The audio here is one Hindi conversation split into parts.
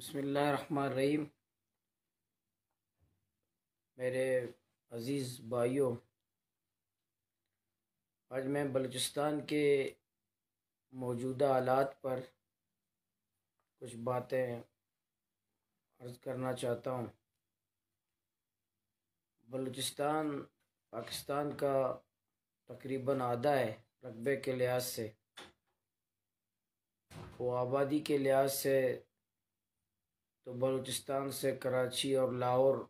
बसमीम मेरे अज़ीज़ भाइयों आज मैं बलूचिस्तान के मौजूदा हालात पर कुछ बातें अर्ज़ करना चाहता हूँ बलूचिस्तान पाकिस्तान का तकरीबन आधा है रकबे के लिहाज से वो आबादी के लिहाज से तो बलूचिस्तान से कराची और लाहौर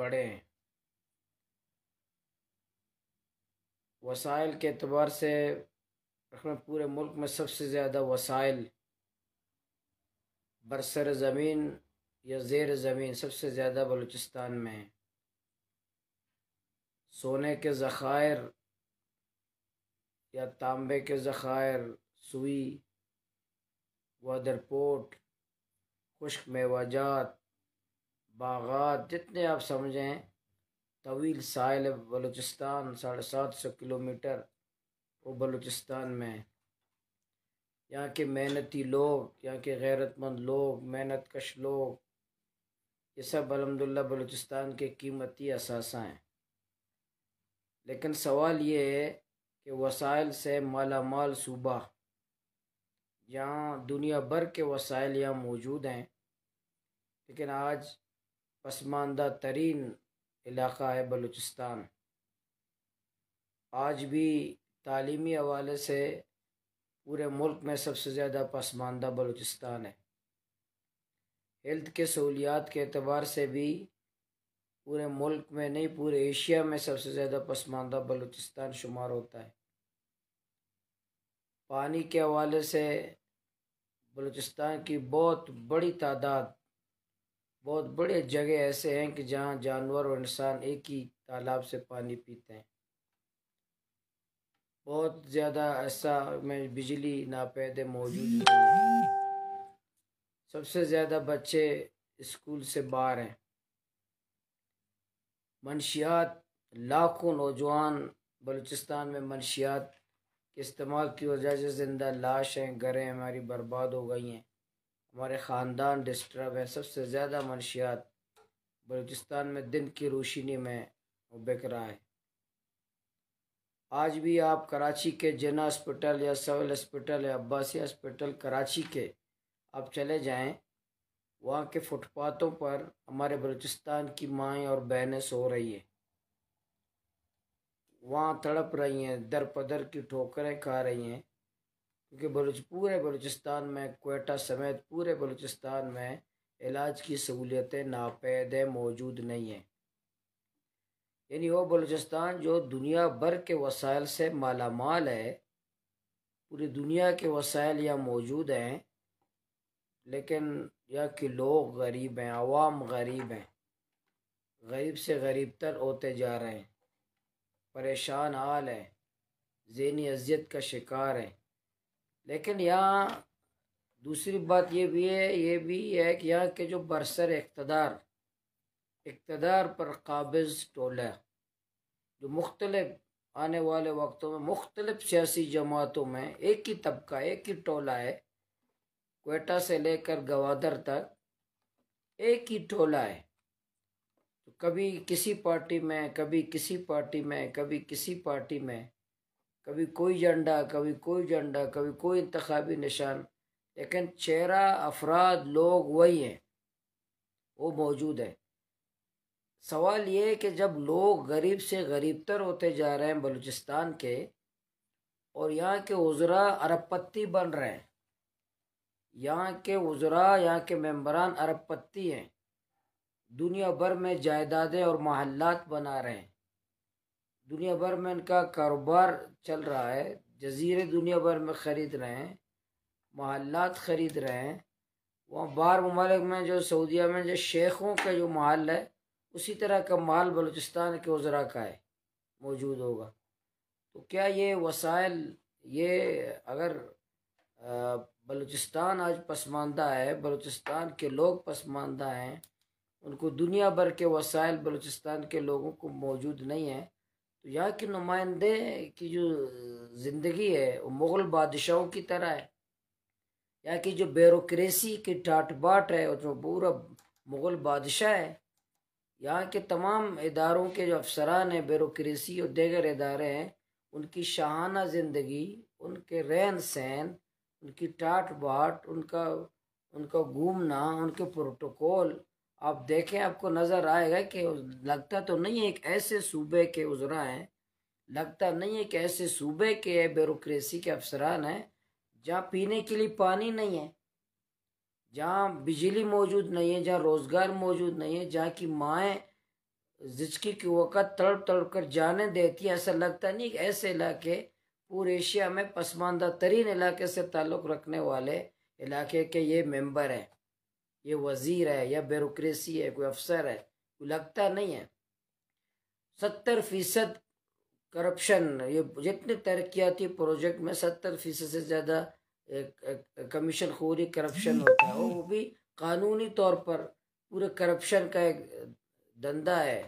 बढ़े वसाइल के अतबार से पूरे मुल्क में सबसे ज़्यादा वसाइल बरसर ज़मीन या ज़ेर ज़मीन सबसे ज़्यादा बलूचिस्तान में है सोने के ज़ख़ायर या तांबे के ज़ख़ायर सुई व खुश्क मेवाजात बागात जितने आप समझें तवील साइल बलूचिस्तान साढ़े सात सौ किलोमीटर वो बलूचिस्तान में यहाँ के मेहनती लोग यहाँ के गैरतमंद लोग मेहनत कश लोग ये सब अलहमदिल्ला बलूचिस्तान के कीमती असासा हैं लेकिन सवाल ये है कि वसाइल से माला माल सूबा यहाँ दुनिया भर के वसाइल यहाँ मौजूद हैं लेकिन आज पसमानदा तरीन इलाका है बलूचिस्तान आज भी तालीमी हवाले से पूरे मुल्क में सबसे ज़्यादा पसमानदा बलूचिस्तान है हेल्थ के सहूलियात के अतबार से भी पूरे मुल्क में नहीं पूरे एशिया में सबसे ज़्यादा पसमानदा बलूचिस्तान शुमार होता है पानी के हवाले से बलूचिस्तान की बहुत बड़ी तादाद बहुत बड़े जगह ऐसे हैं कि जहाँ जानवर और इंसान एक ही तालाब से पानी पीते हैं बहुत ज़्यादा ऐसा में बिजली नापैदे मौजूद नहीं है सबसे ज़्यादा बच्चे स्कूल से बाहर हैं मनशियात लाखों नौजवान बलूचिस्तान में मनशियात इस्तेमाल की वजह से जिंदा लाश हैं घरें हमारी बर्बाद हो गई हैं हमारे ख़ानदान डिस्टर्ब हैं सबसे ज़्यादा मनशियात बलूचिस्तान में दिन की रोशनी में बिक रहा है आज भी आप कराची के जना हॉस्पिटल या सिविल हॉस्पिटल या अब्बासी हॉस्पिटल कराची के आप चले जाएं वहाँ के फुटपाथों पर हमारे बलूचिस्तान की माएँ और बहनें सो रही हैं वहाँ तड़प रही हैं दर पदर की ठोकरें खा रही हैं क्योंकि बलूच पूरे बलूचिस्तान में कोयटा समेत पूरे बलूचिस्तान में इलाज की सहूलियतें नापैद मौजूद नहीं हैं यानी वो बलूचिस्तान जो दुनिया भर के वसाइल से माला माल है पूरी दुनिया के वसाइल यहाँ मौजूद हैं लेकिन यह कि लोग गरीब हैं आवाम गरीब हैं गरीब से गरीब तर होते जा रहे हैं परेशान हाल है जहनी अजियत का शिकार है लेकिन यहाँ दूसरी बात ये भी है ये भी है कि यहाँ के जो बरसर इकतदार इकतदार पर काबिज टोला जो मुख्तलिफ आने वाले वक्तों में मुख्तलिफ सियासी जमातों में एक ही तबका एक ही टोला है कोटा से लेकर गवादर तक एक ही टोला है तो कभी किसी पार्टी में कभी किसी पार्टी में कभी किसी पार्टी में कभी कोई झंडा कभी कोई झंडा कभी कोई इंतबी निशान लेकिन चेहरा अफराद लोग वही हैं वो मौजूद है सवाल ये है कि जब लोग गरीब से गरीब तर होते जा रहे हैं बलूचिस्तान के और यहाँ के उजरा अरबपत्ति बन रहे हैं यहाँ के उजरा यहाँ के मेम्बरान अरबपत्ति हैं दुनिया भर में जायदादें और महल्लात बना रहे हैं दुनिया भर में इनका कारोबार चल रहा है जजीरे दुनिया भर में ख़रीद रहे हैं महल्लात ख़रीद रहे हैं वहाँ बार ममालिक में जो सऊदिया में जो शेखों का जो महल है उसी तरह का माल बलूचिस्तान के उजरा का है मौजूद होगा तो क्या ये वसाइल ये अगर बलूचिस्तान आज पसमानदा है बलूचिस्तान के लोग पसमानदा हैं उनको दुनिया भर के वसाइल बलूचिस्तान के लोगों को मौजूद नहीं है तो यहाँ के नुमाइंदे की जो ज़िंदगी है वो मुग़ल बादशाहों की तरह है यहाँ की जो ब्यूरोसी की टाट बाट है और जो पूरा मुग़ल बादशाह है यहाँ के तमाम इदारों के जो अफसरान हैं ब्यूरोसी और दीगर इदारे हैं उनकी शाहाना ज़िंदगी उनके रहन सहन उनकी टाट बाट उनका उनका घूमना उनके प्रोटोकॉल आप देखें आपको नज़र आएगा कि लगता तो नहीं है एक ऐसे सूबे के उजरा हैं लगता नहीं है कि ऐसे सूबे के ब्यूरोसी के अफसरान हैं जहाँ पीने के लिए पानी नहीं है जहाँ बिजली मौजूद नहीं है जहाँ रोज़गार मौजूद नहीं है जहाँ की माएँ जिचकी के वक़्त तड़प तड़प कर जाने देती हैं ऐसा लगता नहीं कि ऐसे इलाके पूरे एशिया में पसमानदा तरीन इलाके से ताल्लुक़ रखने वाले इलाके के ये मेम्बर हैं ये वजीर है या ब्यूरोसी है कोई अफसर है कोई लगता नहीं है सत्तर फीसद करप्शन ये जितने तरक्याती प्रोजेक्ट में सत्तर फीसद से ज़्यादा कमीशन खोरी करप्शन होता है वो भी कानूनी तौर पर पूरे करप्शन का एक धंधा है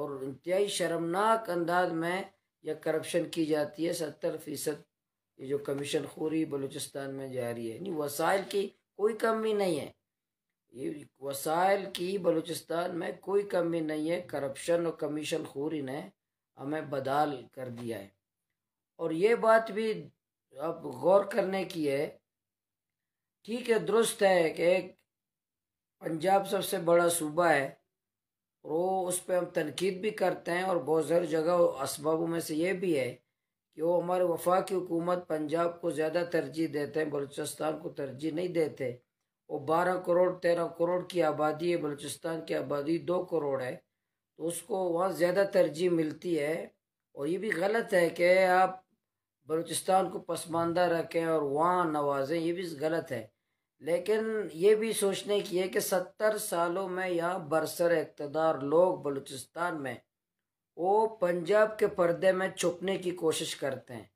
और इंतहाई शर्मनाक अंदाज में यह करप्शन की जाती है सत्तर फीसद ये जो कमीशन खोरी बलूचिस्तान में जारी है नहीं वसाइल की कोई कमी नहीं है ये वसाइल की बलूचिस्तान में कोई कमी नहीं है करप्शन और कमीशन खोरी ने हमें बदाल कर दिया है और ये बात भी अब गौर करने की है ठीक है दुरुस्त है कि एक पंजाब सबसे बड़ा सूबा है और वो उस पर हम तनकीद भी करते हैं और बहुत सारी जगह इसबाबों में से ये भी है कि वो हमारे वफा की हुकूमत पंजाब को ज़्यादा तरजीह देते हैं बलूचिस्तान को तरजीह नहीं देते वो बारह करोड़ तेरह करोड़ की आबादी है बलूचिस्तान की आबादी दो करोड़ है तो उसको वहाँ ज़्यादा तरजीह मिलती है और ये भी गलत है कि आप बलूचिस्तान को पसमानदा रखें और वहाँ नवाजें ये भी गलत है लेकिन ये भी सोचने की है कि सत्तर सालों में यहाँ बरसर इकतदार लोग बलूचिस्तान में वो पंजाब के पर्दे में छुपने की कोशिश करते हैं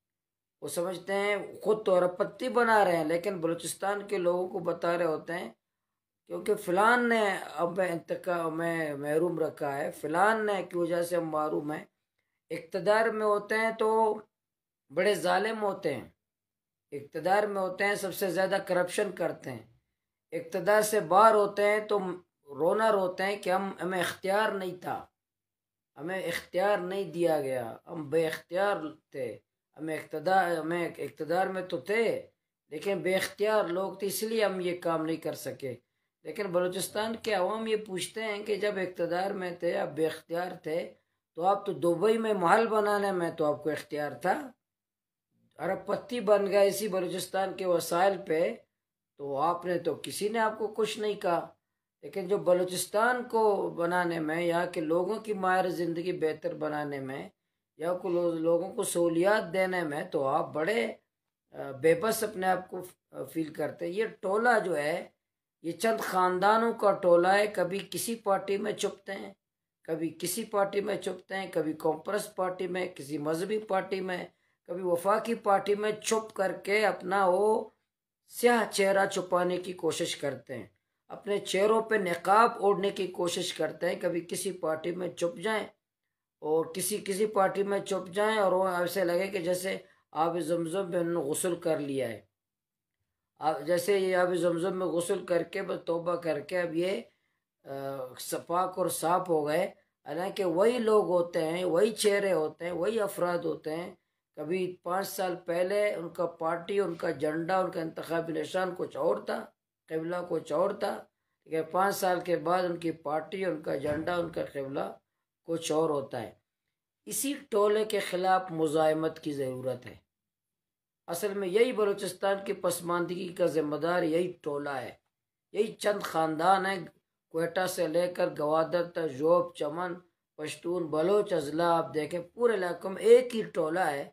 वो समझते हैं खुद तो तोरपत्ती बना रहे हैं लेकिन बलूचिस्तान के लोगों को बता रहे होते हैं क्योंकि फ़िलान ने अब इंतका में महरूम रखा है फ़िलान ने की वजह से हम महरूम हैं इकतदार में होते हैं तो बड़े ालिम होते हैं इकतदार में होते हैं सबसे ज़्यादा करप्शन करते हैं इकतदार से बाहर होते हैं तो रोना रोते हैं कि हम हमें इख्तियार नहीं था हमें इख्तियार नहीं दिया गया हम बेख्तियार थे हमें इकतदार हमें इकतदार में तो थे लेकिन बेख्तियार लोग थे तो इसलिए हम ये काम नहीं कर सके लेकिन बलूचिस्तान के अवाम ये पूछते हैं कि जब इकतदार में थे आप बेख्तियार थे तो आप तो दुबई में महल बनाने में तो आपको इख्तियार था अरब पत्ती बन गए इसी बलूचिस्तान के वसाइल पे तो आपने तो किसी ने आपको कुछ नहीं कहा लेकिन जो बलूचिस्तान को बनाने में यहाँ के लोगों की मायर ज़िंदगी बेहतर बनाने में या लोगों को सहूलियात देने में तो आप बड़े बेबस अपने आप को फील करते ये टोला जो है ये चंद ख़ानदानों का टोला है कभी किसी पार्टी में चुपते हैं कभी किसी पार्टी में चुपते हैं कभी कांग्रेस पार्टी में किसी मजहबी पार्टी में कभी वफाकी पार्टी में छुप करके अपना वो स्याह चेहरा छुपाने की कोशिश करते हैं अपने चेहरों पे नकाब ओढ़ने की कोशिश करते हैं कभी किसी पार्टी में चुप जाएं और किसी किसी पार्टी में छुप जाएं और वो ऐसे लगे कि जैसे आप जमज़म में उन्होंने गसल कर लिया है अब जैसे ये आप जमज़म में गसल करके बस तोबा करके अब ये पाक और साफ हो गए हालांकि वही लोग होते हैं वही चेहरे होते हैं वही अफराद होते हैं कभी पाँच साल पहले उनका पार्टी उनका झंडा उनका इंतबी निशान कुछ और था कबला कुछ और था लेकिन पाँच साल के बाद उनकी पार्टी उनका झंडा उनका कबला कुछ और होता है इसी टोले के ख़िलाफ़ मुजामत की ज़रूरत है असल में यही बलूचिस्तान की पसमानदगी का ज़िम्मेदार यही टोला है यही चंद ख़ानदान है कोयटा से लेकर गवादर तक जोब चमन पश्तून बलोच अजला आप देखें पूरे इलाकों में एक ही टोला है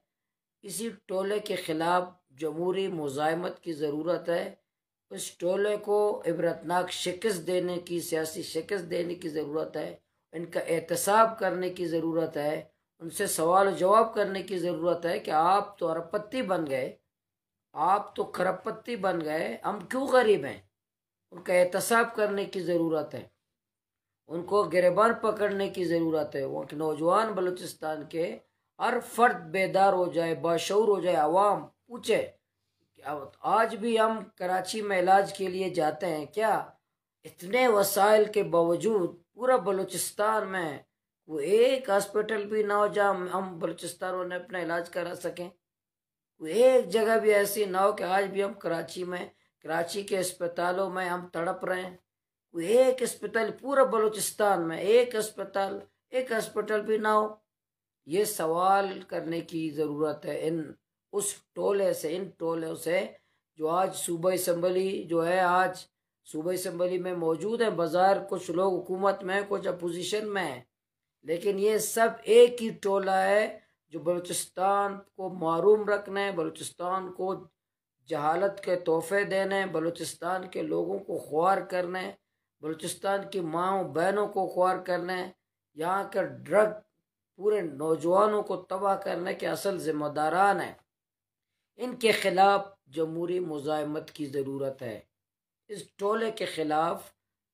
इसी टोले के ख़िलाफ़ जमहूरी मुजामत की ज़रूरत है उस टोले को इबरतनाक शिकस्त देने की सियासी शिकस्त देने की ज़रूरत है इनका एहतसाब करने की ज़रूरत है उनसे सवाल जवाब करने की ज़रूरत है कि आप तो अरबपति बन गए आप तो खरबपति बन गए हम क्यों गरीब हैं उनका एहतसाब करने की ज़रूरत है उनको गिरबान पकड़ने की ज़रूरत है वहाँ के नौजवान बलूचिस्तान के हर फर्द बेदार हो जाए बाशूर हो जाए आवाम पूछे आज भी हम कराची में इलाज के लिए जाते हैं क्या इतने वसाइल के बावजूद पूरा बलूचिस्तान में वो एक हॉस्पिटल भी ना हो जहाँ हम बलूचिस्तान वाले अपना इलाज करा सकें वो एक जगह भी ऐसी ना हो कि आज भी हम कराची में कराची के अस्पतालों में हम तड़प रहे हैं वो एक अस्पताल पूरा बलूचिस्तान में एक अस्पताल एक हॉस्पिटल भी ना हो ये सवाल करने की ज़रूरत है इन उस टोले से इन टोलों से जो आज सूबा इसम्बली जो है आज सूबे असम्बली में मौजूद हैं बाज़ार कुछ लोग हुकूमत में हैं कुछ अपोजिशन में हैं लेकिन ये सब एक ही टोला है जो बलूचिस्तान को मरूम रखना है बलूचिस्तान को जहालत के तोहफे देने हैं बलूचिस्तान के लोगों को ख्वार करने है बलूचिस्तान की माओ बहनों को ख्वार करने यहाँ के ड्रग पूरे नौजवानों को तबाह करने के असल ज़िम्मेदारान हैं इनके ख़िलाफ़ जमहूरी मुजामत की ज़रूरत है इस टोले के ख़िलाफ़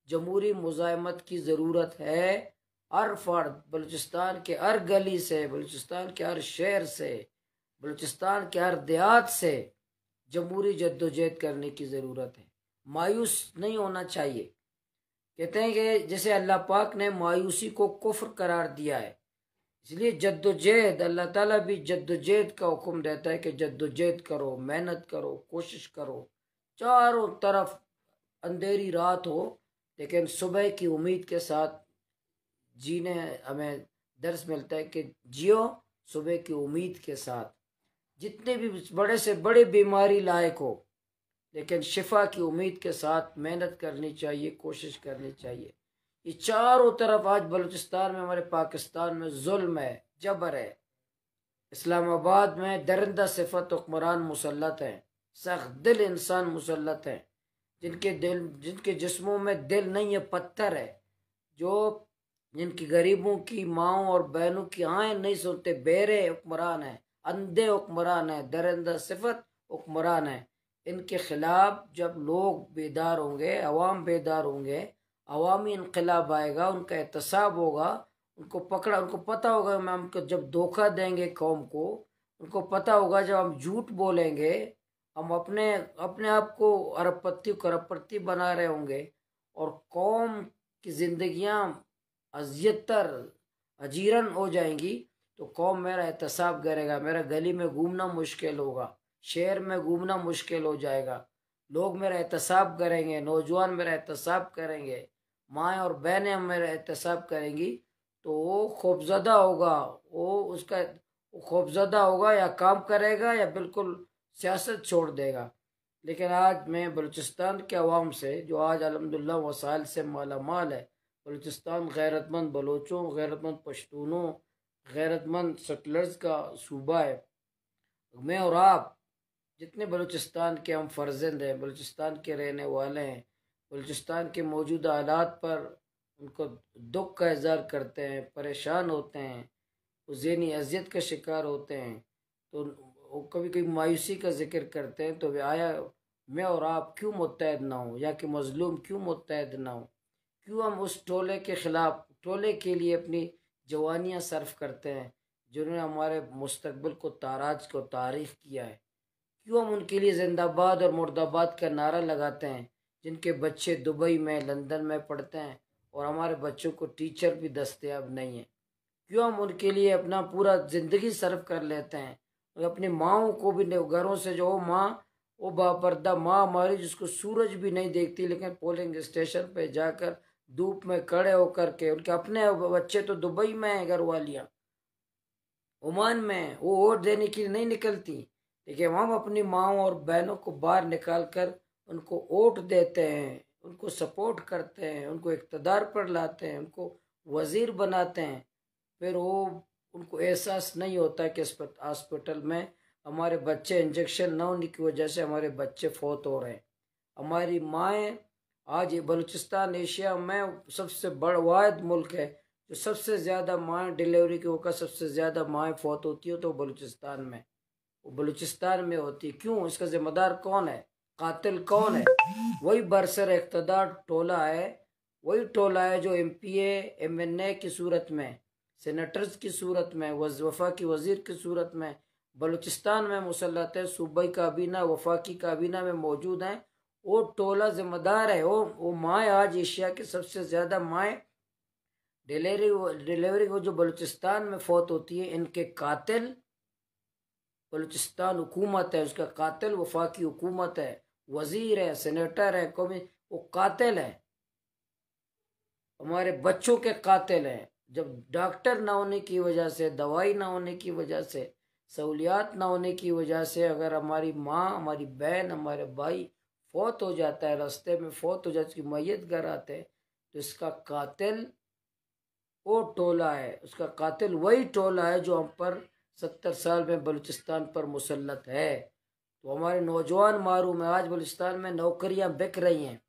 जमहूरी मुजामत की ज़रूरत है हर फर्द बलूचिस्तान के हर गली से बलूचिस्तान के हर शहर से बलूचिस्तान के हर देहात से जमहूरी जद्दोजहद करने की ज़रूरत है मायूस नहीं होना चाहिए कहते हैं कि जैसे अल्लाह पाक ने मायूसी को कुफ्र करार दिया है इसलिए जद्दोजहद अल्लाह ताला भी जद्दोजहद का हुक्म देता है कि जद्दोजहद करो मेहनत करो कोशिश करो चारों तरफ अंधेरी रात हो लेकिन सुबह की उम्मीद के साथ जीने हमें दर्श मिलता है कि जियो सुबह की उम्मीद के साथ जितने भी बड़े से बड़े बीमारी लायक हो लेकिन शिफा की उम्मीद के साथ मेहनत करनी चाहिए कोशिश करनी चाहिए ये चारों तरफ आज बलूचिस्तान में हमारे पाकिस्तान में जुल्म है जबर है इस्लामाबाद में दरिंदा सिफत हुक्मरान मुसलत हैं सख्त दिल इंसान मुसलत हैं जिनके दिल जिनके जिस्मों में दिल नहीं है पत्थर है जो जिनकी गरीबों की माओ और बहनों की आए नहीं सुनते बेरे हुक्मरान हैं अंधे हुक्मरान हैं दरिंदा सिफत हुक्मरान हैं इनके खिलाफ जब लोग बेदार होंगे अवाम बेदार होंगे अवामी इनकलाब आएगा उनका एहतसाब होगा उनको पकड़ा उनको पता होगा मैम को जब धोखा देंगे कौम को उनको पता होगा जब हम झूठ बोलेंगे हम अपने अपने आप को अरबपति करपति बना रहे होंगे और कौम की जिंदगियां अजियतर अजीरन हो जाएंगी तो कौम मेरा एहतसाब करेगा मेरा गली में घूमना मुश्किल होगा शहर में घूमना मुश्किल हो जाएगा लोग मेरा एहतसाब करेंगे नौजवान मेरा एहतसाब करेंगे माएँ और बहनें मेरा एहतसाब करेंगी तो वो खौफजदा होगा वो उसका खौफजदा होगा या काम करेगा या बिल्कुल सियासत छोड़ देगा लेकिन आज मैं बलूचिस्तान के आवाम से जो आज अलहमदिल्ला वसाइल से माला माल है बलूचिस्तान गैरतमंद बलोचों गैरतमंद पश्तूनों गैरतमंद सटलर्स का सूबा है मैं और आप जितने बलूचिस्तान के हम फर्जंद हैं बलूचिस्तान के रहने वाले हैं बलूचिस्तान के मौजूदा हालात पर उनको दुख का इजहार करते हैं परेशान होते हैं वो जहनी अजियत का शिकार होते हैं तो कभी कभी मायूसी का जिक्र करते हैं तो वे आया मैं और आप क्यों मुतहद ना हूँ या कि मज़लूम क्यों मुतहद ना हूँ क्यों हम उस टोले के ख़िलाफ़ टोले के लिए अपनी जवानियाँ सर्फ करते हैं जिन्होंने हमारे मुस्तबिल को ताराज को तारीफ किया है क्यों हम उनके लिए जिंदाबाद और मुर्दाबाद का नारा लगाते हैं जिनके बच्चे दुबई में लंदन में पढ़ते हैं और हमारे बच्चों को टीचर भी दस्तियाब नहीं है क्यों हम उनके लिए अपना पूरा ज़िंदगी सर्व कर लेते हैं तो अपनी माओ को भी घरों से जो माँ वो बापरदा माँ हमारी जिसको सूरज भी नहीं देखती लेकिन पोलिंग स्टेशन पे जाकर धूप में खड़े होकर के उनके अपने बच्चे तो दुबई में हैं घर वालियाँ ओमान में वो वोट देने के लिए नहीं निकलती लेकिन हम अपनी माओ और बहनों को बाहर निकाल कर उनको वोट देते हैं उनको सपोर्ट करते हैं उनको इकतदार पर लाते हैं उनको वज़ीर बनाते हैं फिर वो उनको एहसास नहीं होता कि हॉस्पिटल में हमारे बच्चे इंजेक्शन ना होने की वजह से हमारे बच्चे फौत हो रहे हैं हमारी माएँ आज बलूचिस्तान एशिया में सबसे वायद मुल्क है जो सबसे ज़्यादा माएँ डिलीवरी के होकर सबसे ज़्यादा माएँ फौत होती हो तो बलूचिस्तान में वो बलूचिस्तान में होती क्यों इसका ज़िम्मेदार कौन है कातिल कौन है वही बरसर इकतदार टोला है वही टोला है जो M P M N A की सूरत में सेनेटर्स की सूरत में वफा की वजीर की सूरत में बलूचिस्तान में मुसलत है सूबई काबीना वफाकी काबीना में मौजूद हैं वो टोला जिम्मेदार है वो वो माए आज एशिया के सबसे ज़्यादा माए डिलेवरी डिलीवरी वो जो बलूचिस्तान में फौत होती है इनके कातिल बलूचिस्तान हुकूमत है उसका कातिल वफाकी हुकूमत है वजीर है सेनेटर है कौमी वो कातिल है हमारे बच्चों के कातिल हैं जब डॉक्टर ना होने की वजह से दवाई ना होने की वजह से सहूलियात ना होने की वजह से अगर हमारी माँ हमारी बहन हमारे भाई फौत हो जाता है रास्ते में फौत हो जाती है मैत घर आते हैं तो इसका कातिल वो टोला है उसका कातिल वही टोला है जो हम पर सत्तर साल में बलूचिस्तान पर मुसलत है तो हमारे नौजवान मारूम है आज बलूचिस्तान में नौकरियाँ बिक रही हैं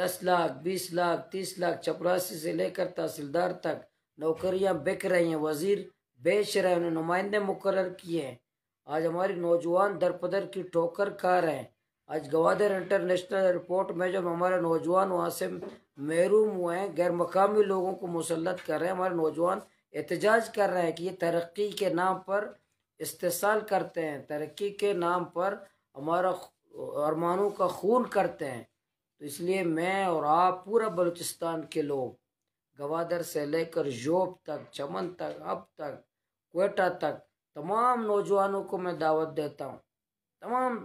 दस लाख बीस लाख तीस लाख चपरासी से लेकर तहसीलदार तक नौकरियां बिक रही हैं वजीर बेच रहे हैं उन्हें नुमाइंदे मुकर किए हैं आज हमारी नौजवान दरपदर की ठोकर खा रहे हैं आज गवादर इंटरनेशनल एयरपोर्ट में जब हमारे नौजवान वहाँ से महरूम हुए हैं गैर मकामी लोगों को मुसलत कर रहे हैं हमारे नौजवान एहतजाज कर रहे हैं कि ये तरक्की के नाम पर इस्तेसाल करते हैं तरक्की के नाम पर हमारा अरमानों का खून करते हैं तो इसलिए मैं और आप पूरा बलूचिस्तान के लोग गवादर से लेकर जोब तक चमन तक अब तक कोटा तक तमाम नौजवानों को मैं दावत देता हूँ तमाम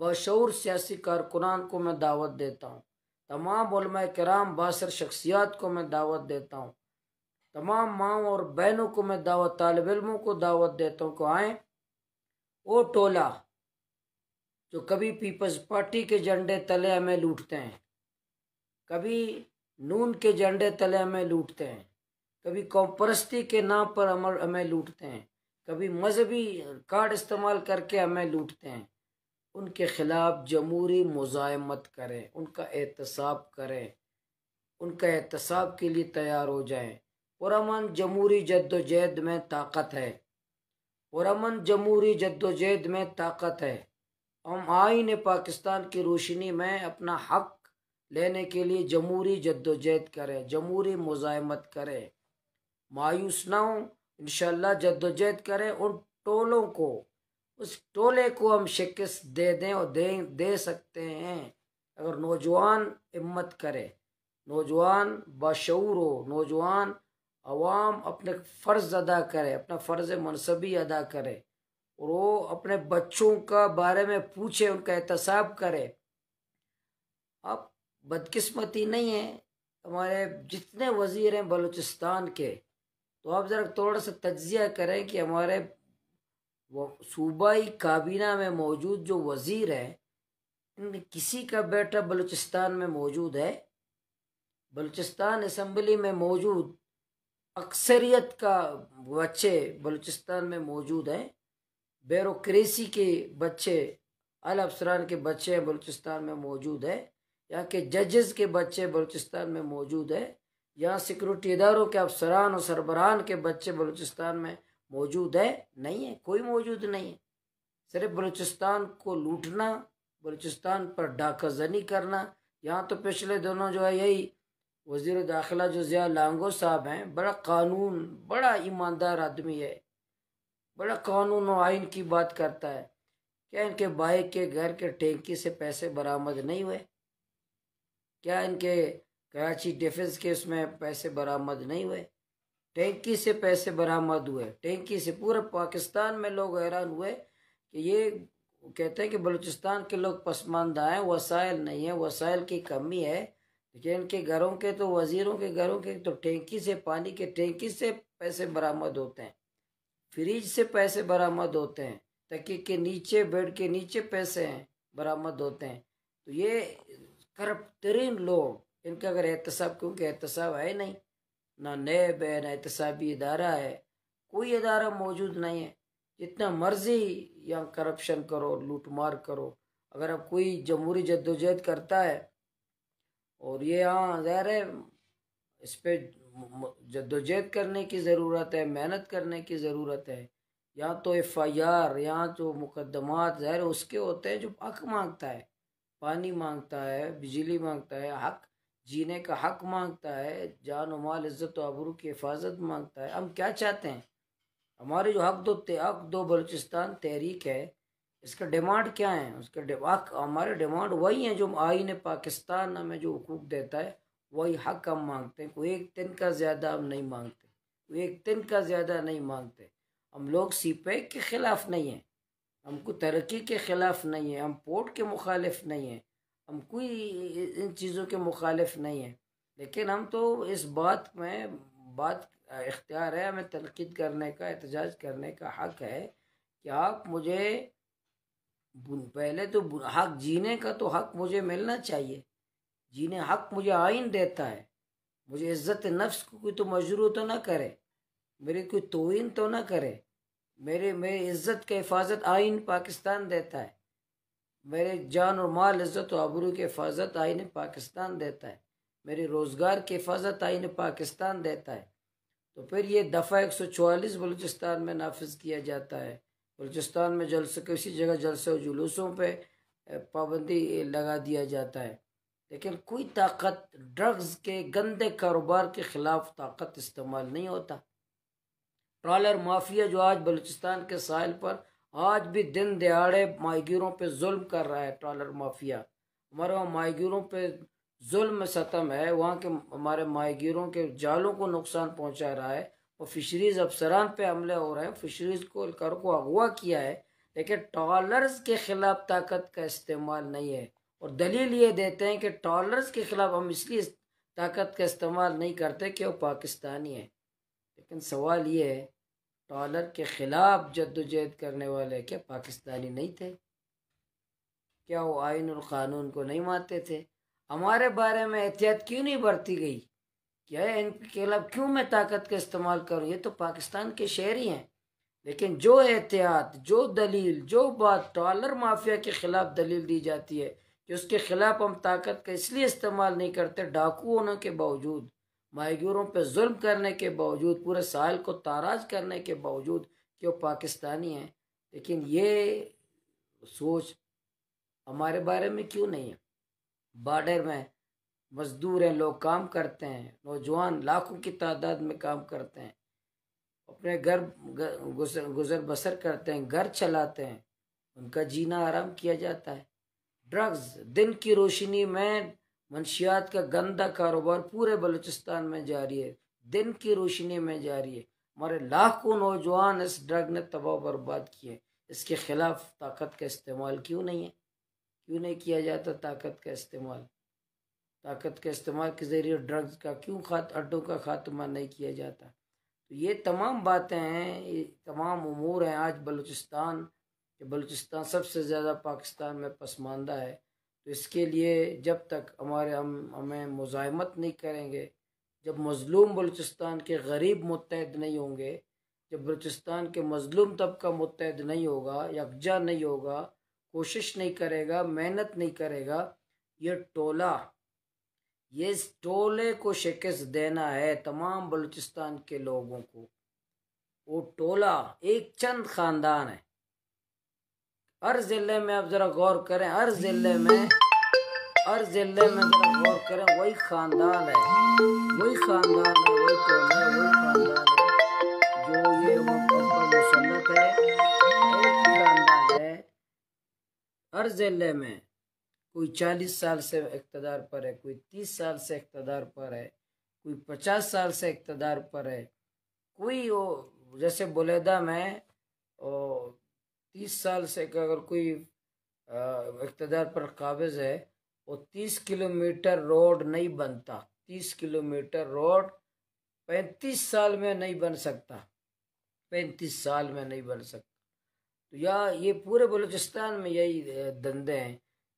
बशूर सियासी कारकुनान को मैं दावत देता हूँ तमाम कराम बासर शख्सियात को मैं दावत देता हूँ तमाम माओ और बहनों को मैं दावत तालब इलमों को दावत देता हूँ को आए वो टोला जो कभी पीपल्स पार्टी के झंडे तले हमें लूटते हैं कभी नून के झंडे तले हमें लूटते हैं कभी कौपरस्ती के नाम पर अमर हमें लूटते हैं कभी मजहबी कार्ड इस्तेमाल करके हमें लूटते हैं उनके ख़िलाफ़ जमहूरी मुजामत करें उनका एहतसाब करें उनका एहतसाब के लिए तैयार हो जाएं और जमूरी जमहूरी जद्दोजहद में ताकत है और जमूरी जद्दोजहद में ताकत है हम आइन पाकिस्तान की रोशनी में अपना हक लेने के लिए जमूरी जद्दोजहद करें जमहूरी मुजामत करें मायूस ना हो इनशाला जद्दोजहद करें उन टोलों को उस टोले को हम शिकस्त दे दें और दे दे सकते हैं अगर नौजवान हिम्मत करे नौजवान बाशूर हो नौजवान अवाम अपने फ़र्ज़ अदा करे अपना फ़र्ज़ मनसबी अदा करे और वो अपने बच्चों का बारे में पूछे उनका एहतसाब करे अब बदकिस्मती नहीं है हमारे जितने वज़ीर हैं बलूचिस्तान के तो आप ज़रा थोड़ा सा तजिया करें कि हमारे वो सूबाई काबीना में मौजूद जो वज़ीर हैं इनमें किसी का बेटा बलूचिस्तान में मौजूद है बलूचिस्तान असम्बली में मौजूद अक्सरियत का बच्चे बलूचिस्तान में मौजूद हैं ब्यूरोसी के बच्चे अल अफसरान के बच्चे बलूचिस्तान में मौजूद है यहाँ के जजेस के बच्चे बलूचिस्तान में मौजूद है यहाँ सिक्योरिटी इदारों के अफसरान और सरबरान के बच्चे बलूचिस्तान में मौजूद है नहीं है कोई मौजूद नहीं है सिर्फ बलूचिस्तान को लूटना बलूचिस्तान पर डाका जनी करना यहाँ तो पिछले दोनों जो है यही वजीर दाखिला जो ज़िया लांगो साहब हैं बड़ा कानून बड़ा ईमानदार आदमी है बड़ा कानून और आइन की बात करता है क्या इनके भाई के घर के टेंकी से पैसे बरामद नहीं हुए क्या इनके कराची डिफेंस के उसमें पैसे बरामद नहीं हुए टेंकी से पैसे बरामद हुए टेंकी से पूरे पाकिस्तान में लोग हैरान हुए कि ये कहते हैं कि बलूचिस्तान के लोग पसमानदा हैं वसाइल नहीं है वसाइल की कमी है लेकिन इनके घरों के तो वज़ीरों के घरों के तो टेंकी से पानी के टेंकी से पैसे बरामद होते हैं फ्रिज से पैसे बरामद होते हैं तकी के नीचे बेड के नीचे पैसे हैं बरामद होते हैं तो ये करप तरीन लोग इनका अगर एहतसाब क्योंकि एहतसाब है नहीं ना नैब है ना एहतसाबी इदारा है कोई अदारा मौजूद नहीं है जितना मर्जी यहाँ करप्शन करो लूट मार करो अगर अब कोई जमहूरी जद्दोजहद करता है और ये यहाँ ज़ाहिर है इस पर जद्दोजहद करने की ज़रूरत है मेहनत करने की ज़रूरत है यहाँ तो एफ आई आर यहाँ जो तो मुकदमात ज़ाहिर उसके होते हैं जो हक मांगता है पानी मांगता है बिजली मांगता है हक जीने का हक मांगता है जान माल इज़्ज़त आबरू की हिफाजत मांगता है हम क्या चाहते हैं हमारे जो हक दो हक दो बलूचिस्तान तहरीक है इसका डिमांड क्या है उसका हक हमारे डिमांड वही है जो आइन पाकिस्तान हमें जो हकूक देता है वही हक हम मांगते हैं कोई एक दिन का ज़्यादा हम नहीं मांगते कोई एक दिन का ज़्यादा नहीं मांगते हम लोग सी पैक के ख़िलाफ़ नहीं हैं हमको तरक्की के ख़िलाफ़ नहीं है हम पोर्ट के मुखालिफ नहीं हैं हम कोई इन चीज़ों के मुखालिफ नहीं हैं लेकिन हम तो इस बात में बात इख्तियार है हमें तनकीद करने का एहतजाज करने का हक़ है कि आप मुझे पहले तो हक़ जीने का तो हक़ मुझे मिलना चाहिए जीने हक़ मुझे आइन देता है मुझे इज़्ज़त नफ्स को कोई तो मजरू तो ना करे मेरी कोई तोन तो ना करे मेरे मेरी इज्जत के हिफाजत आइन पाकिस्तान देता है मेरे जान और माल इज़्ज़त और आबरू की हिफाजत आइन पाकिस्तान देता है मेरे रोज़गार की हिफाजत आइन पाकिस्तान देता है तो फिर ये दफ़ा एक सौ चवालीस बलूचिस्तान में नाफज किया जाता है बलूचिस्तान में जलसे किसी जगह जलसे और जुलूसों पर पाबंदी लगा दिया जाता है लेकिन कोई ताकत ड्रग्स के गंदे कारोबार के ख़िलाफ़ ताकत इस्तेमाल नहीं होता ट्रॉलर माफिया जो आज बलूचिस्तान के साहल पर आज भी दिन दिहाड़े माहगीरों पे जुल्म कर रहा है ट्रॉलर माफिया हमारे वहाँ माहगीरों पे जुल्म सतम है वहाँ के हमारे माहगीरों के जालों को नुकसान पहुँचा रहा है और फिशरीज अफसरान पे हमले हो रहे हैं फिशरीज को कर को अगवा किया है लेकिन ट्रॉलर्स के ख़िलाफ़ ताकत का इस्तेमाल नहीं है और दलील ये देते हैं कि ट्रॉलर्स के ख़िलाफ़ हम इसलिए ताकत का इस्तेमाल नहीं करते कि वो पाकिस्तानी हैं लेकिन सवाल ये है डॉलर के ख़िलाफ़ जद्दोजहद करने वाले क्या पाकिस्तानी नहीं थे क्या वो आइन और क़ानून को नहीं मानते थे हमारे बारे में एहतियात क्यों नहीं बरती गई क्या इनके खिलाफ क्यों मैं ताकत का इस्तेमाल करूँ ये तो पाकिस्तान के शहरी हैं लेकिन जो एहतियात जो दलील जो बात डॉलर माफिया के ख़िलाफ़ दलील दी जाती है कि उसके ख़िलाफ़ हम ताकत का इसलिए इस्तेमाल नहीं करते डाकू होने के बावजूद मायूरों पर जुल्म करने के बावजूद पूरे साल को ताराज करने के बावजूद कि वो पाकिस्तानी हैं लेकिन ये सोच हमारे बारे में क्यों नहीं है बॉर्डर में मज़दूर हैं लोग काम करते हैं नौजवान लाखों की तादाद में काम करते हैं अपने घर गुजर गुजर बसर करते हैं घर चलाते हैं उनका जीना आराम किया जाता है ड्रग्स दिन की रोशनी में मनशियात का गंदा कारोबार पूरे बलूचिस्तान में जारी है दिन की रोशनी में जारी है हमारे लाखों नौजवान इस ड्रग ने तबाह बर्बाद किए इसके खिलाफ ताकत का इस्तेमाल क्यों नहीं है क्यों नहीं किया जाता ताकत का इस्तेमाल ताकत का इस्तेमाल के ज़रिए ड्रग्स का क्यों खात अड्डों का खात्मा नहीं किया जाता तो ये तमाम बातें हैं ये तमाम अमूर हैं आज बलूचिस्तान बलूचिस्तान सबसे ज़्यादा पाकिस्तान में पसमानदा है तो इसके लिए जब तक हमारे हम हमें मुजामत नहीं करेंगे जब मज़लूम बलूचिस्तान के गरीब मुतहद नहीं होंगे जब बलूचिस्तान के मज़लूम तबका मुतहद नहीं होगा यकजा नहीं होगा कोशिश नहीं करेगा मेहनत नहीं करेगा ये टोला ये इस टोले को शिकस्त देना है तमाम बलूचिस्तान के लोगों को वो टोला एक चंद ख़ानदान है हर ज़िले में आप ज़रा गौर करें हर ज़िले में हर ज़िले में ज़रा गौर करें वही ख़ानदान है वही ख़ानदान है वही तो है वही ख़ानदान है जो ये है हर ज़िले में कोई चालीस साल से इकतदार पर है कोई तीस साल से इकतदार पर है कोई पचास साल से इकतदार पर है कोई वो जैसे बुलेदा में तीस साल से अगर कोई इकतदार पर काबज है वो तीस किलोमीटर रोड नहीं बनता तीस किलोमीटर रोड पैंतीस साल में नहीं बन सकता पैंतीस साल में नहीं बन सकता तो या ये पूरे बलूचिस्तान में यही धंधे हैं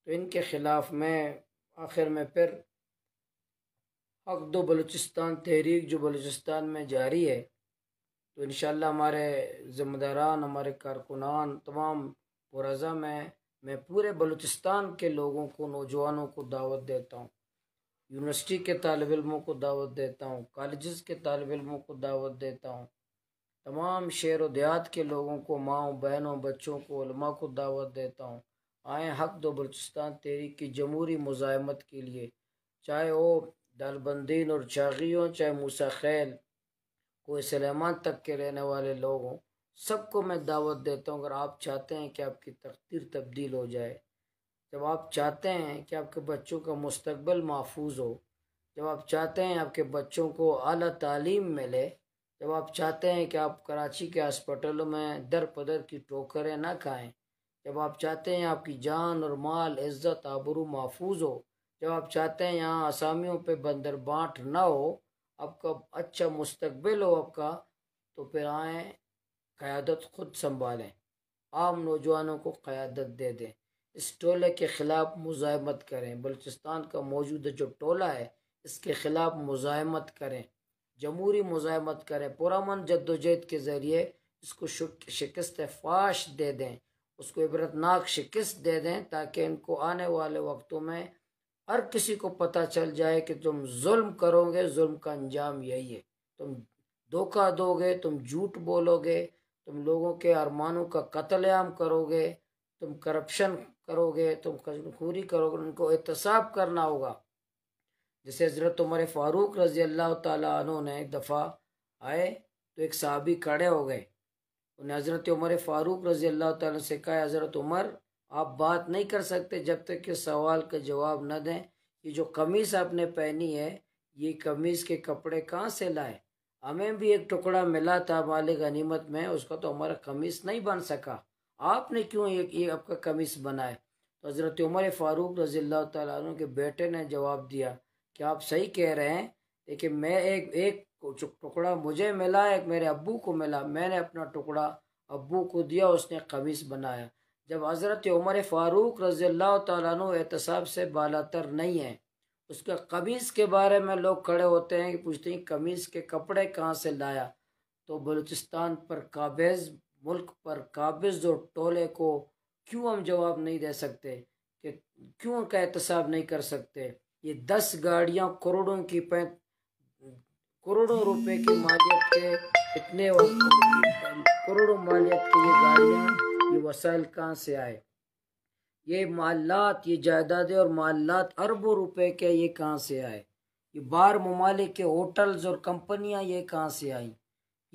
तो इनके ख़िलाफ़ मैं आखिर में फिर हक बलूचिस्तान तहरीक जो बलूचिस्तान में जारी है तो इन हमारे ज़िम्मेदारान हमारे कारकुनान तमाम पुरज़म है मैं पूरे बलूचिस्तान के लोगों को नौजवानों को दावत देता हूँ यूनिवर्सिटी के तालब इलमों को दावत देता हूँ कॉलेज़ के तालब इलमों को दावत देता हूँ तमाम शेर व देहात के लोगों को माओ बहनों बच्चों को को दावत देता हूँ आए हक दो बलूचिस्तान तेरी की जमहूरी मुजामत के लिए चाहे वो दलबंदीन और चागी हों चाहे मूसा खैल कोई सलेमान तक के रहने वाले लोग हों सबको मैं दावत देता हूँ अगर आप चाहते हैं कि आपकी तकदीर तब्दील हो जाए जब आप चाहते हैं कि आपके बच्चों का मुस्तबल महफूज हो जब आप चाहते हैं आपके बच्चों को अली तालीम मिले जब आप चाहते हैं कि आप कराची के हॉस्पिटलों में दर पदर की टोकरें ना खाएं जब आप चाहते हैं आपकी जान और माल इज़्ज़त आबरू महफूज हो जब आप चाहते हैं यहाँ असामियों पे बंदर बाँट ना हो आपका अच्छा मुस्तबिल हो आपका तो फिर आए क़्यादत खुद संभालें आम नौजवानों को क़्यादत दे दें इस टोले के ख़िलाफ़ मुजामत करें बलूचिस्तान का मौजूदा जो टोला है इसके ख़िलाफ़ मुजामत करें जमहूरी मुजामत करें पुरान जद्दोजहद के ज़रिए इसको शिकस्त फाश दे दें उसको इबरतनाक शिकस्त दे दें ताकि इनको आने वाले वक्तों में हर किसी को पता चल जाए कि तुम जुल्म करोगे जुल्म का अंजाम यही है तुम धोखा दोगे तुम झूठ बोलोगे तुम लोगों के अरमानों का कत्लेआम करोगे तुम करप्शन करोगे तुम कजनखोरी करोगे उनको एहतसाब करना होगा जैसे हज़रत उमर फ़ारूक रज़ी अल्लाह तु ने एक दफ़ा आए तो एक साहबी खड़े हो गए उन्हें हज़रत उमर फ़ारूक रज़ी अल्लाह तह से कहा हज़रत उमर आप बात नहीं कर सकते जब तक के सवाल का जवाब न दें कि जो कमीज़ आपने पहनी है ये कमीज़ के कपड़े कहाँ से लाए हमें भी एक टुकड़ा मिला था मालिक गनीमत में उसका तो हमारा कमीज़ नहीं बन सका आपने क्यों ये, ये आपका कमीज़ बनाए तो हज़रत उमर फ़ारूक रज़ील्ला तु के बेटे ने जवाब दिया कि आप सही कह रहे हैं लेकिन मैं एक एक टुकड़ा मुझे मिला एक मेरे अब्बू को मिला मैंने अपना टुकड़ा अबू को दिया उसने कमीज़ बनाया जब हज़रत उमर फ़ारूक रज़ी अल्लाह तहतसाब से बालतर नहीं है उसके कमीज़ के बारे में लोग खड़े होते हैं कि पूछते हैं कमीज़ के कपड़े कहाँ से लाया तो बलूचिस्तान पर काबिज़ मुल्क पर काबिज़ और टोले को क्यों हम जवाब नहीं दे सकते कि क्यों उनका एहतसाब नहीं कर सकते ये दस गाड़ियाँ करोड़ों की पै करोड़ों रुपए की मालियत के इतने करोड़ों मालियत की ये गाड़ियाँ ये वसाइल कहाँ से आए ये मालात ये जायदादें और मालात अरबों रुपए के ये कहाँ से आए ये बार ममालिक के होटल्स और कंपनियाँ ये कहाँ से आई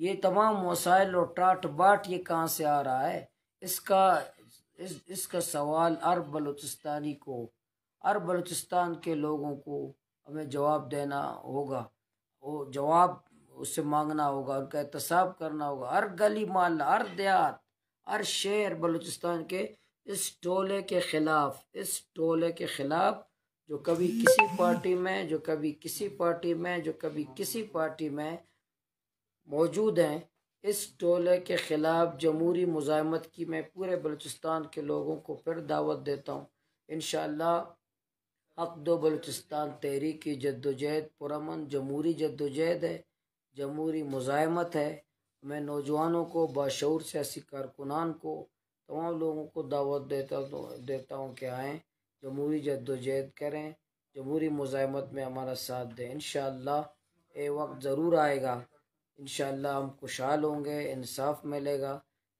ये तमाम वसाइल और टाट बाट ये कहाँ से आ रहा है इसका इस इसका सवाल अरब बलूचिस्तानी को अरब बलूचिस्तान के लोगों को हमें जवाब देना होगा वो जवाब उससे मांगना होगा उनका एहतसाब करना होगा हर गली माल हर देहात हर शेर बलूचिस्तान के इस टोले के ख़िलाफ़ इस टोले के ख़िलाफ़ जो कभी किसी पार्टी में जो कभी किसी पार्टी में जो कभी किसी पार्टी में मौजूद हैं इस टोले के ख़िलाफ़ जमहूरी मुजामत की मैं पूरे बलूचिस्तान के लोगों को फिर दावत देता हूँ इन हक दो बलूचिस्तान तहरीकी जद्दोजहद पुरमन जमहूरी जद्दोजहद है जमहूरी मुजामत है मैं नौजवानों को बाशूर सियासी कारकुनान को तमाम लोगों को दावत देता तो, देता हूँ कि आएँ जमहूरी जद्दोजहद करें जमहूरी मुजामत में हमारा साथ दें इन ये वक्त ज़रूर आएगा इन हम खुशहाल होंगे इंसाफ मिलेगा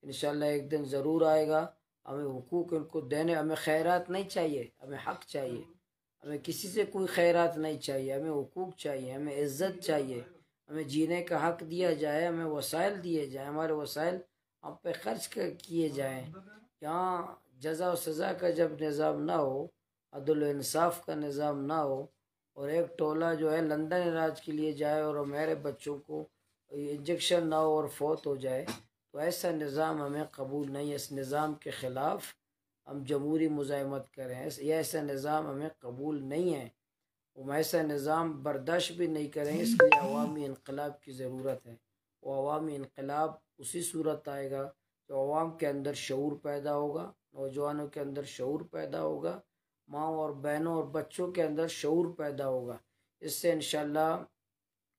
इन एक दिन ज़रूर आएगा हमें हकूक़ इनको देने हमें खैरत नहीं चाहिए हमें हक चाहिए हमें किसी से कोई खैरत नहीं चाहिए हमें हकूक़ चाहिए हमें इज़्ज़त चाहिए हमें जीने का हक दिया जाए हमें वसाइल दिए जाए हमारे वसाइल हम पे खर्च किए जाएँ यहाँ जजा व सज़ा का जब निज़ाम ना हो अदलानसाफ़ का निज़ाम ना हो और एक टोला जो है लंदन इलाज के लिए जाए और हमारे बच्चों को इंजेक्शन ना हो और फौत हो जाए तो ऐसा निज़ाम हमें कबूल नहीं है इस निज़ाम के ख़िलाफ़ हम जमहूरी मुजामत करें या ऐसा निज़ाम हमें कबूल नहीं है हम ऐसा निज़ाम बर्दाश्त भी नहीं करें इसलिए अवामी इनकलाब की ज़रूरत है वो अवामी इनकलाब उसी सूरत आएगा जो आवाम के अंदर शूर पैदा होगा नौजवानों के अंदर शूर पैदा होगा माओ और बहनों और बच्चों के अंदर शूर पैदा होगा इससे इन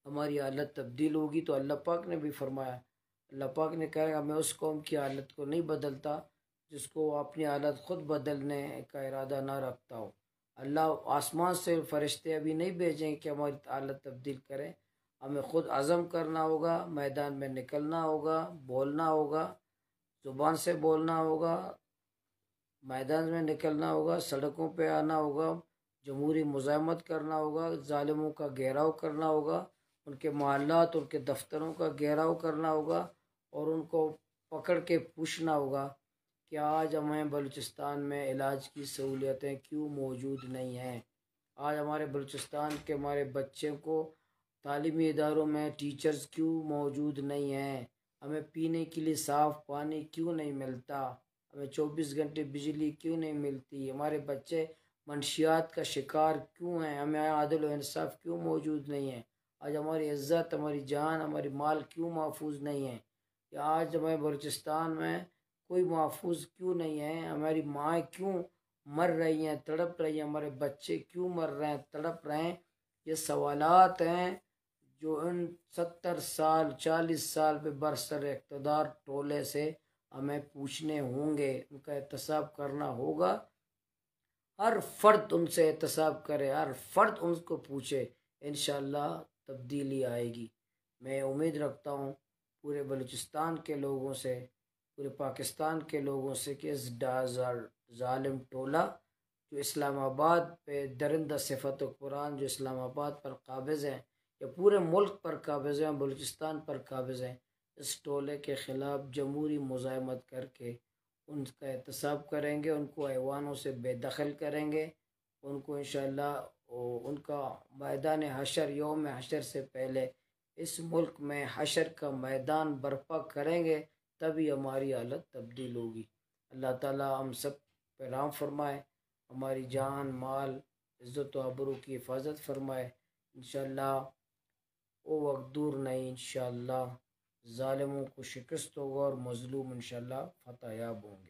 हमारी हालत तब्दील होगी तो अल्लाह पाक ने भी फरमाया अल्लाह पाक ने कहा मैं उस कौम की हालत को नहीं बदलता जिसको अपनी हालत ख़ुद बदलने का इरादा ना रखता हो अल्लाह आसमान से फरिश्ते अभी नहीं भेजें कि हमारी हालत तब्दील करें हमें ख़ुद आज़म करना होगा मैदान में निकलना होगा बोलना होगा ज़ुबान से बोलना होगा मैदान में निकलना होगा सड़कों पे आना होगा जमहूरी मुजामत करना होगा ालिमों का घेराव करना होगा उनके मोहल्लात उनके दफ्तरों का घेराव करना होगा और उनको पकड़ के पूछना होगा क्या आज हमें बलूचिस्तान में इलाज की सहूलियतें क्यों मौजूद नहीं हैं आज हमारे बलूचिस्तान के हमारे बच्चे को तालीमी इदारों में टीचर्स क्यों मौजूद नहीं हैं हमें पीने के लिए साफ़ पानी क्यों नहीं मिलता हमें चौबीस घंटे बिजली क्यों नहीं मिलती हमारे बच्चे मनशियात का शिकार क्यों हैं हमें आदल इंसाफ क्यों मौजूद नहीं है आज हमारी इज़्ज़त हमारी जान हमारी माल क्यों महफूज नहीं है या आज हमें बलूचिस्तान में कोई महफूज क्यों नहीं है हमारी माएँ क्यों मर रही हैं तड़प रही हैं हमारे बच्चे क्यों मर रहे हैं तड़प रहे हैं ये सवालत हैं जो इन सत्तर साल चालीस साल पे बरसर इकतदार टोले से हमें पूछने होंगे उनका एहतसाब करना होगा हर फर्द उनसे एहतसाब करे हर फर्द उनको पूछे इन तब्दीली आएगी मैं उम्मीद रखता हूँ पूरे बलूचिस्तान के लोगों से पूरे पाकिस्तान के लोगों से कि इस डाजालम टोला जो इस्लामाबाद पे दरिंदा सिफत कुरान जो इस्लामाबाद पर काबिज़ हैं या पूरे मुल्क पर काबिज़ हैं बलूचिस्तान पर काबिज़ हैं इस टोले के ख़िलाफ़ जमहूरी मुजामत करके उनका एहतसाब करेंगे उनको ऐवानों से बेदखल करेंगे उनको इन उनका मैदान हशर योम हशर से पहले इस मुल्क में हशर का मैदान बर्पा करेंगे तभी हमारी हालत तब्दील होगी अल्लाह ताला हम सब राम फरमाए हमारी जान माल इज़्ज़त आबरू की हिफाजत फरमाए इन वो वक्त दूर नहीं इन ालमों को शिकस्त होगा और मजलूम इन फतेयाब होंगे